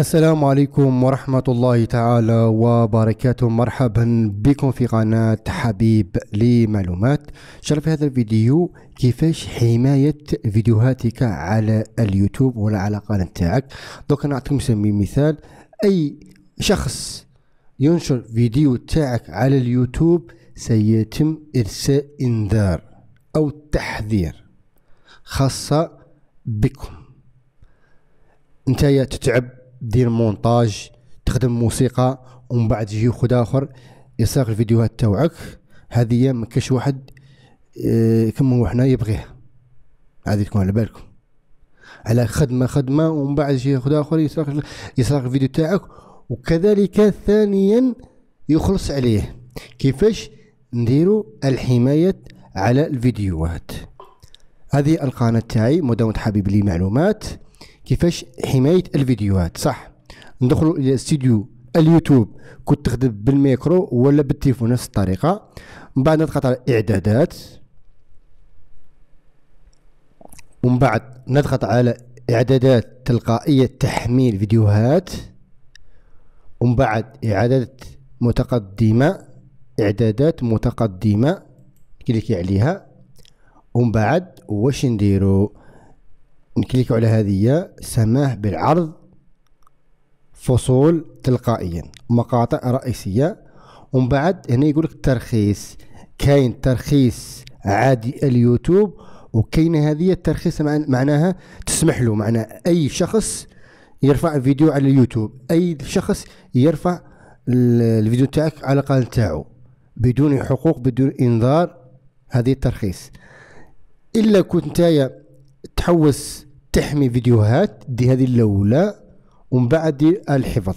السلام عليكم ورحمة الله تعالى وبركاته مرحبا بكم في قناة حبيب لمعلومات شرف هذا الفيديو كيفاش حماية فيديوهاتك على اليوتيوب ولا على القناة تاعك دوك نعطيكم سمي مثال أي شخص ينشر فيديو تاعك على اليوتيوب سيتم إرساء إنذار أو تحذير خاصة بكم انت تتعب دير مونتاج تخدم موسيقى ومن بعد يجي خد اخر يصاغ الفيديوهات تاوعك هذه ما كاش واحد آه، كما هو حنا يبغيها هذه تكون على بالكم على خدمه خدمه ومن بعد يجي خد اخر يسرق يسرق الفيديو تاعك وكذلك ثانيا يخلص عليه كيفاش نديروا الحمايه على الفيديوهات هذه القناه تاعي مدونة حبيب لي معلومات كيفاش حمايه الفيديوهات صح ندخلوا الى استديو اليوتيوب كنت تخدم بالميكرو ولا بالتليفون نفس الطريقه من بعد نضغط على اعدادات ومن بعد نضغط على اعدادات تلقائيه تحميل فيديوهات ومن بعد اعدادات متقدمه اعدادات متقدمه كليكي عليها ومن بعد واش نديرو نكليك على هذه سماح بالعرض فصول تلقائيا مقاطع رئيسية ومن بعد هنا يقول لك الترخيص كاين ترخيص عادي اليوتيوب وكاين هذه الترخيص معناها تسمح له معناها اي شخص يرفع فيديو على اليوتيوب اي شخص يرفع الفيديو تاعك على القناه تاعو بدون حقوق بدون انذار هذه الترخيص الا كنت نتايا تحوس تحمي فيديوهات دي هذه الاولى ومن بعد الحفظ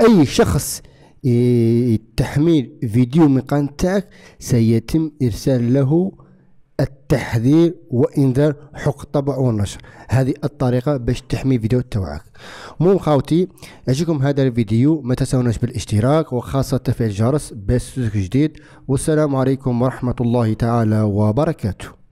اي شخص تحميل فيديو من قناتك سيتم ارسال له التحذير وانذار حق الطبع والنشر هذه الطريقه باش تحمي فيديو تاعك مو خاوتي يعجبكم هذا الفيديو ما تنسوناش بالاشتراك وخاصه تفعيل الجرس باش جديد والسلام عليكم ورحمه الله تعالى وبركاته